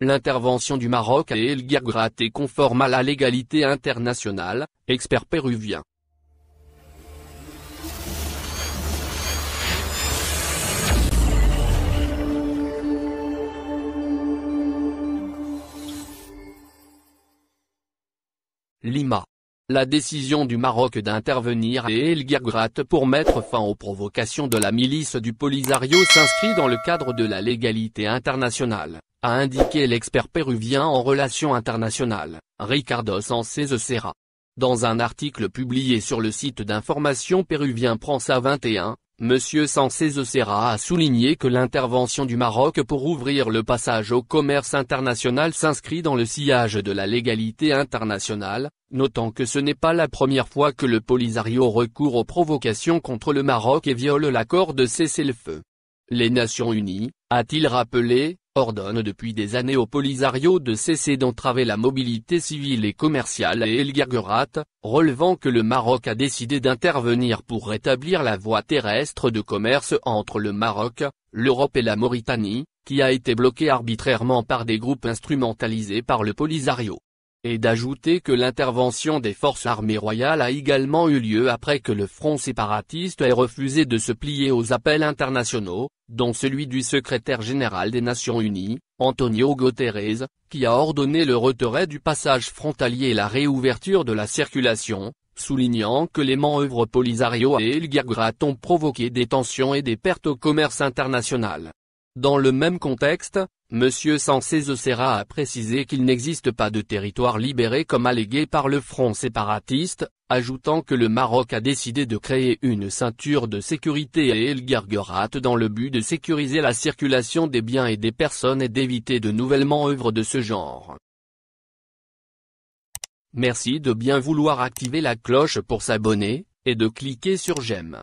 L'intervention du Maroc à El Girgrat est conforme à la légalité internationale, expert péruvien. Lima. La décision du Maroc d'intervenir à El Girgrat pour mettre fin aux provocations de la milice du Polisario s'inscrit dans le cadre de la légalité internationale a indiqué l'expert péruvien en relations internationales, Ricardo Sanchez Serra. Dans un article publié sur le site d'information péruvien Prensa 21, M. Sanchez Serra a souligné que l'intervention du Maroc pour ouvrir le passage au commerce international s'inscrit dans le sillage de la légalité internationale, notant que ce n'est pas la première fois que le Polisario recourt aux provocations contre le Maroc et viole l'accord de cessez-le-feu. Les Nations Unies, a-t-il rappelé, ordonne depuis des années au Polisario de cesser d'entraver la mobilité civile et commerciale à El relevant que le Maroc a décidé d'intervenir pour rétablir la voie terrestre de commerce entre le Maroc, l'Europe et la Mauritanie, qui a été bloquée arbitrairement par des groupes instrumentalisés par le Polisario et d'ajouter que l'intervention des forces armées royales a également eu lieu après que le front séparatiste ait refusé de se plier aux appels internationaux, dont celui du secrétaire général des Nations Unies, Antonio Guterres, qui a ordonné le retrait du passage frontalier et la réouverture de la circulation, soulignant que les manœuvres Polisario et El ont provoqué des tensions et des pertes au commerce international. Dans le même contexte, M. sansez serra a précisé qu'il n'existe pas de territoire libéré comme allégué par le front séparatiste, ajoutant que le Maroc a décidé de créer une ceinture de sécurité et El Gargarat dans le but de sécuriser la circulation des biens et des personnes et d'éviter de nouvellement œuvres de ce genre. Merci de bien vouloir activer la cloche pour s'abonner, et de cliquer sur j'aime.